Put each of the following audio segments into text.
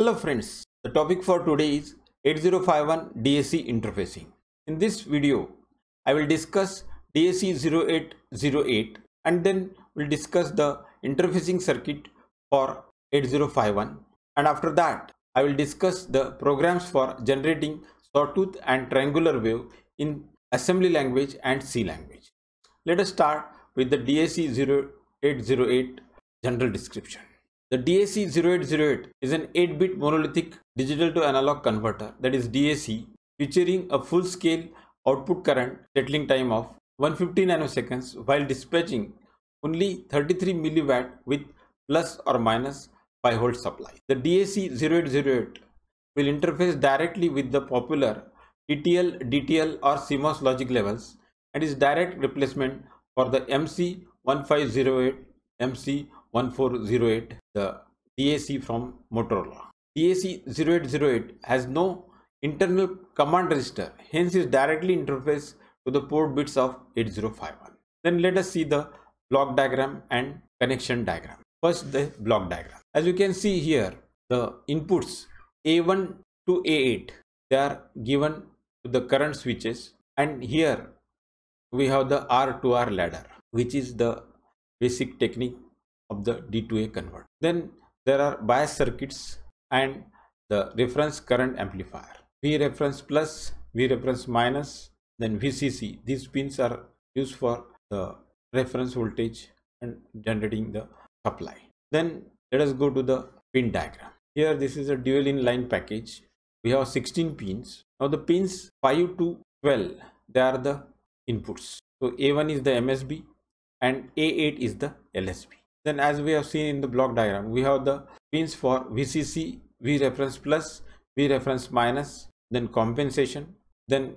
Hello friends, the topic for today is 8051 DAC interfacing. In this video, I will discuss DAC 0808 and then we'll discuss the interfacing circuit for 8051 and after that I will discuss the programs for generating sawtooth and triangular wave in assembly language and C language. Let us start with the DAC 0808 general description. The DAC0808 is an 8-bit monolithic digital to analog converter that is DAC featuring a full-scale output current settling time of 150 nanoseconds while dispatching only 33 milliwatt with plus or minus 5 volt supply. The DAC0808 will interface directly with the popular TTL, DTL or CMOS logic levels and is direct replacement for the MC1508, MC 1408, the DAC from Motorola. DAC0808 has no internal command register, hence is directly interfaced to the port bits of 8051. Then let us see the block diagram and connection diagram. First the block diagram. As you can see here, the inputs A1 to A8, they are given to the current switches and here we have the R to R ladder, which is the basic technique of the D2A converter. Then there are bias circuits and the reference current amplifier. V reference plus, V reference minus, then VCC. These pins are used for the reference voltage and generating the supply. Then let us go to the pin diagram. Here this is a dual inline package. We have 16 pins. Now the pins 5 to 12, they are the inputs. So A1 is the MSB and A8 is the LSB. Then as we have seen in the block diagram, we have the pins for VCC, V reference plus, V reference minus, then compensation. Then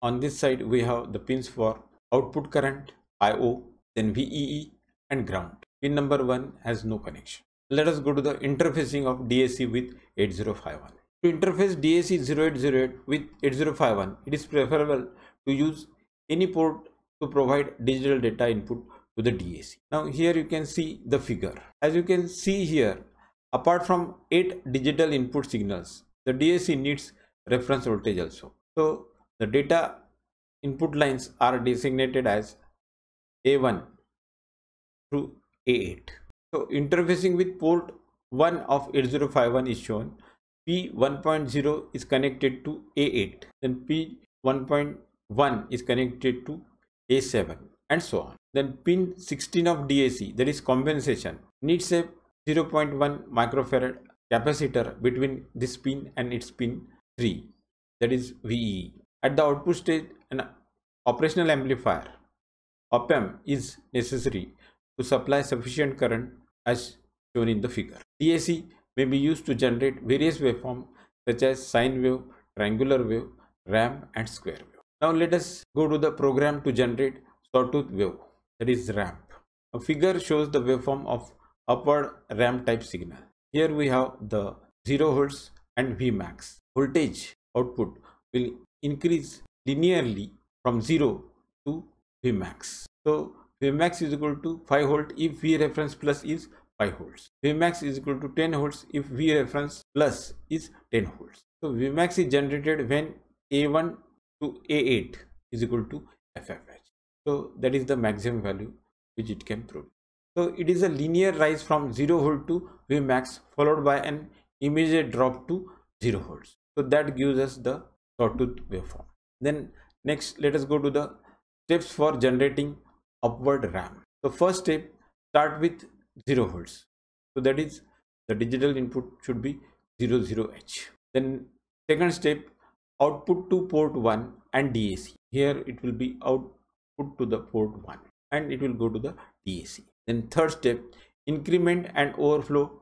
on this side, we have the pins for output current, IO, then VEE and ground. Pin number 1 has no connection. Let us go to the interfacing of DAC with 8051. To interface DAC 0808 with 8051, it is preferable to use any port to provide digital data input to the DAC. Now here you can see the figure. As you can see here, apart from 8 digital input signals, the DAC needs reference voltage also. So the data input lines are designated as A1 through A8. So interfacing with port 1 of 8051 is shown. P1.0 is connected to A8, then P1.1 is connected to A7 and so on then pin 16 of DAC that is compensation needs a 0.1 microfarad capacitor between this pin and its pin 3 that is VE. At the output stage an operational amplifier op amp is necessary to supply sufficient current as shown in the figure. DAC may be used to generate various waveforms such as sine wave, triangular wave, ramp and square wave. Now let us go to the program to generate sawtooth wave that is ramp a figure shows the waveform of upward ramp type signal here we have the 0 hertz and vmax voltage output will increase linearly from 0 to vmax so vmax is equal to 5 volt if v reference plus is 5 volts vmax is equal to 10 volts if v reference plus is 10 volts so vmax is generated when a1 to a8 is equal to ffh so that is the maximum value which it can produce. So it is a linear rise from 0 volt to Vmax followed by an immediate drop to 0 volts. So that gives us the sawtooth waveform. Then next let us go to the steps for generating upward ramp. So first step start with 0 volts. So that is the digital input should be 00H. Then second step output to port 1 and DAC. Here it will be out put to the port 1 and it will go to the DAC. Then third step, increment and overflow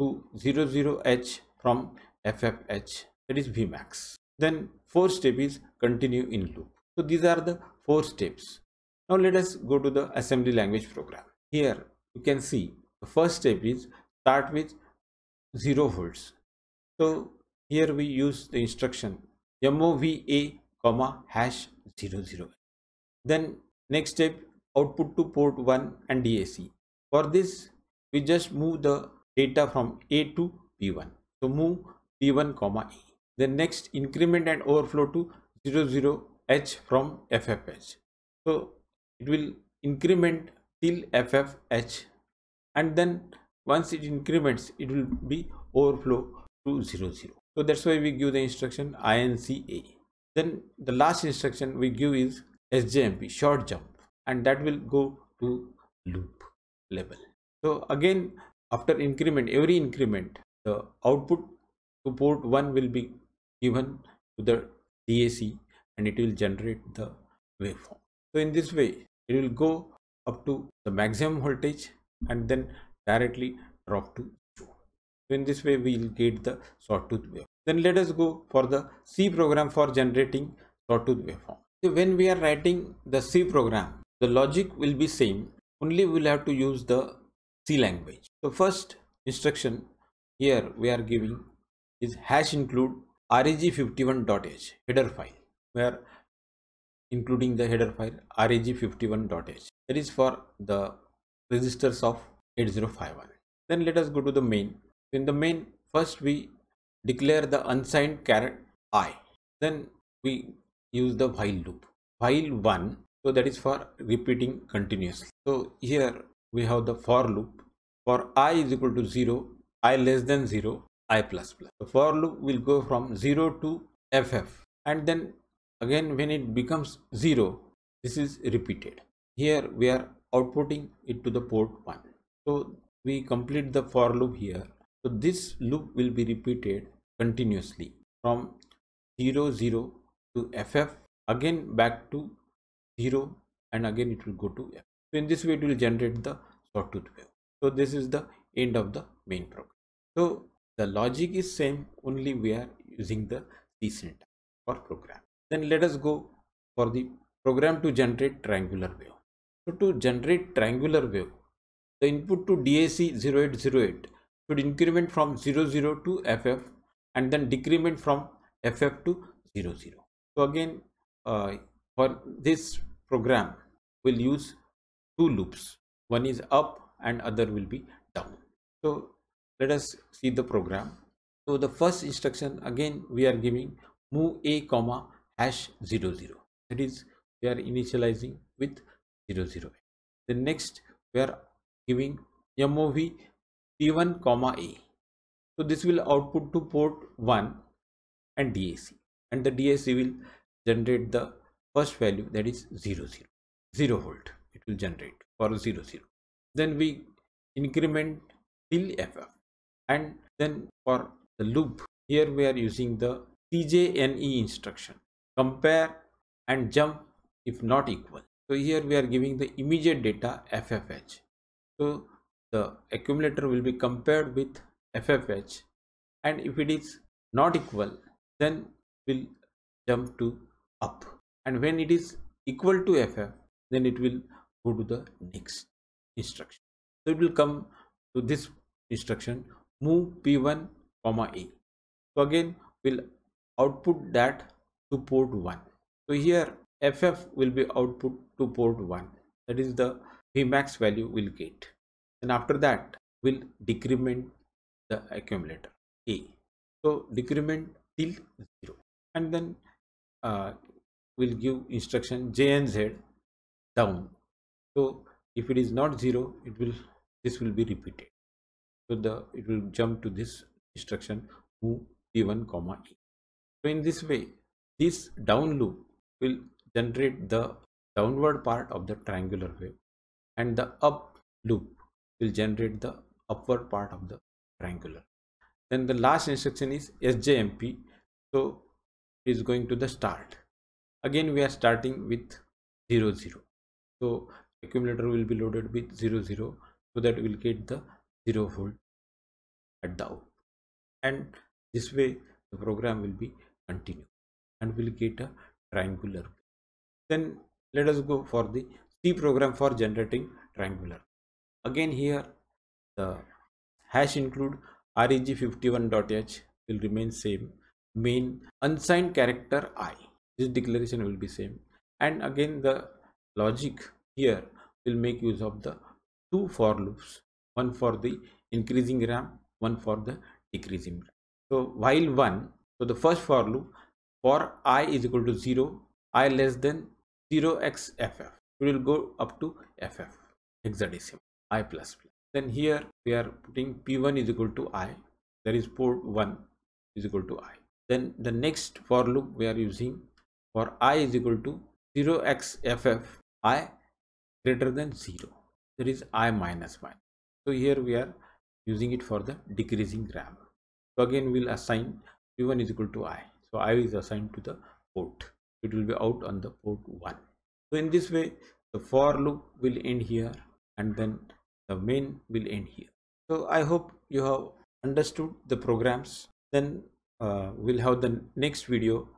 to 00H from FFH that is Vmax. Then fourth step is continue in loop. So these are the four steps. Now let us go to the assembly language program. Here you can see the first step is start with 0 volts. So here we use the instruction mova comma hash 00 then next step output to port 1 and DAC for this we just move the data from A to P1 so move P1 comma A then next increment and overflow to 00H from FFH so it will increment till FFH and then once it increments it will be overflow to 00 so that's why we give the instruction INCA then the last instruction we give is SJMP, short jump, and that will go to loop level. So again, after increment, every increment, the output to port 1 will be given to the DAC and it will generate the waveform. So in this way, it will go up to the maximum voltage and then directly drop to zero. So in this way, we will get the sawtooth wave. Then let us go for the C program for generating sawtooth waveform when we are writing the C program, the logic will be same, only we will have to use the C language. So first instruction here we are giving is hash include reg51.h header file. where including the header file reg51.h. That is for the registers of 8051. Then let us go to the main. In the main, first we declare the unsigned caret i. Then we use the while loop while one so that is for repeating continuously so here we have the for loop for i is equal to 0 i less than 0 i plus plus the for loop will go from 0 to ff and then again when it becomes 0 this is repeated here we are outputting it to the port 1 so we complete the for loop here so this loop will be repeated continuously from 0 0 to ff again back to 0 and again it will go to f so in this way it will generate the sawtooth wave so this is the end of the main program so the logic is same only we are using the c syntax for program then let us go for the program to generate triangular wave so to generate triangular wave the input to dac 0808 should increment from 00 to ff and then decrement from ff to 00 so again, uh, for this program, we'll use two loops. One is up and other will be down. So let us see the program. So the first instruction again we are giving move a comma hash 00. That is we are initializing with 00. The next we are giving mov p1 comma a. So this will output to port 1 and DAC and the DAC will generate the first value that is 0 0 0 volt it will generate for 0 0 then we increment till ff and then for the loop here we are using the CJNE instruction compare and jump if not equal so here we are giving the immediate data ffh so the accumulator will be compared with ffh and if it is not equal then will jump to up and when it is equal to ff then it will go to the next instruction so it will come to this instruction move p1 comma A. so again will output that to port 1 so here ff will be output to port 1 that is the vmax value will get and after that will decrement the accumulator a so decrement till 0 and then uh, will give instruction j and z down so if it is not zero it will this will be repeated so the it will jump to this instruction move p1 comma e so in this way this down loop will generate the downward part of the triangular wave and the up loop will generate the upward part of the triangular then the last instruction is sjmp so is going to the start again we are starting with 0 0 so accumulator will be loaded with 0 0 so that we'll get the 0 volt at the output and this way the program will be continued and we'll get a triangular then let us go for the C program for generating triangular again here the hash include reg51.h will remain same main unsigned character i this declaration will be same and again the logic here will make use of the two for loops one for the increasing ram one for the decreasing ram so while one so the first for loop for i is equal to 0 i less than 0xff it will go up to ff hexadecimal i plus plus then here we are putting p1 is equal to i that is port 1 is equal to i then the next for loop we are using for i is equal to 0xff i greater than 0 there is i minus 1 so here we are using it for the decreasing gram so again we'll assign p1 is equal to i so i is assigned to the port it will be out on the port 1 so in this way the for loop will end here and then the main will end here so i hope you have understood the programs then uh, we'll have the next video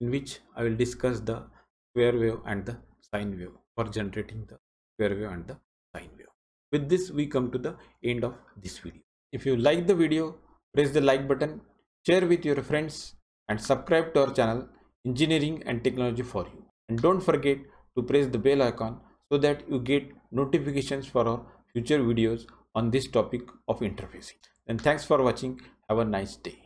in which I will discuss the square wave and the sine wave for generating the square wave and the sine wave. With this we come to the end of this video. If you like the video press the like button, share with your friends and subscribe to our channel Engineering and Technology for You. And don't forget to press the bell icon so that you get notifications for our future videos on this topic of interfacing. And thanks for watching. Have a nice day.